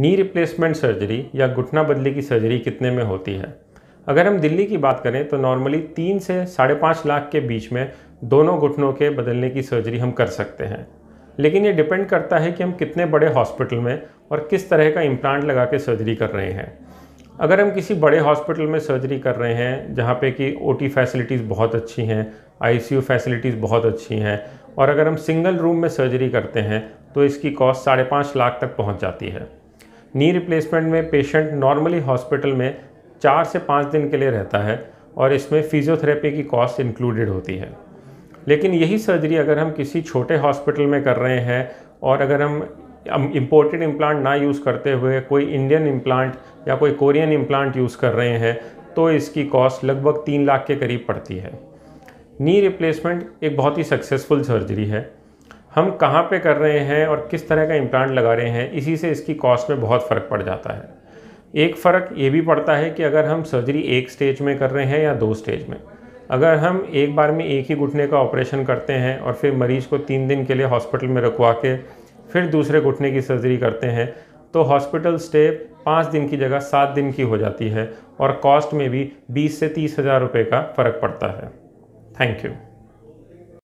knee replacement surgery या घुटना बदली की सर्जरी कितने में होती है अगर हम दिल्ली की बात करें तो नॉर्मली तीन से साढ़े पाँच लाख के बीच में दोनों घुटनों के बदलने की सर्जरी हम कर सकते हैं लेकिन ये डिपेंड करता है कि हम कितने बड़े हॉस्पिटल में और किस तरह का इम्प्लांट लगा के सर्जरी कर रहे हैं अगर हम किसी बड़े हॉस्पिटल में सर्जरी कर रहे हैं जहाँ पे कि ओ फैसिलिटीज़ बहुत अच्छी हैं आई फैसिलिटीज़ बहुत अच्छी हैं और अगर हम सिंगल रूम में सर्जरी करते हैं तो इसकी कॉस्ट साढ़े पाँच लाख तक पहुँच जाती है नी रिप्लेसमेंट में पेशेंट नॉर्मली हॉस्पिटल में चार से पाँच दिन के लिए रहता है और इसमें फिजियोथेरेपी की कॉस्ट इंक्लूडेड होती है लेकिन यही सर्जरी अगर हम किसी छोटे हॉस्पिटल में कर रहे हैं और अगर हम इम्पोर्टेड इम्प्लांट ना यूज़ करते हुए कोई इंडियन इम्प्लांट या कोई कोरियन इम्प्लांट यूज़ कर रहे हैं तो इसकी कॉस्ट लगभग तीन लाख के करीब पड़ती है नी रिप्लेसमेंट एक बहुत ही सक्सेसफुल सर्जरी है हम कहाँ पे कर रहे हैं और किस तरह का इम्प्लांट लगा रहे हैं इसी से इसकी कॉस्ट में बहुत फ़र्क पड़ जाता है एक फ़र्क ये भी पड़ता है कि अगर हम सर्जरी एक स्टेज में कर रहे हैं या दो स्टेज में अगर हम एक बार में एक ही घुटने का ऑपरेशन करते हैं और फिर मरीज़ को तीन दिन के लिए हॉस्पिटल में रखवा के फिर दूसरे घुटने की सर्जरी करते हैं तो हॉस्पिटल स्टे पाँच दिन की जगह सात दिन की हो जाती है और कॉस्ट में भी बीस से तीस हज़ार रुपये का फ़र्क पड़ता है थैंक यू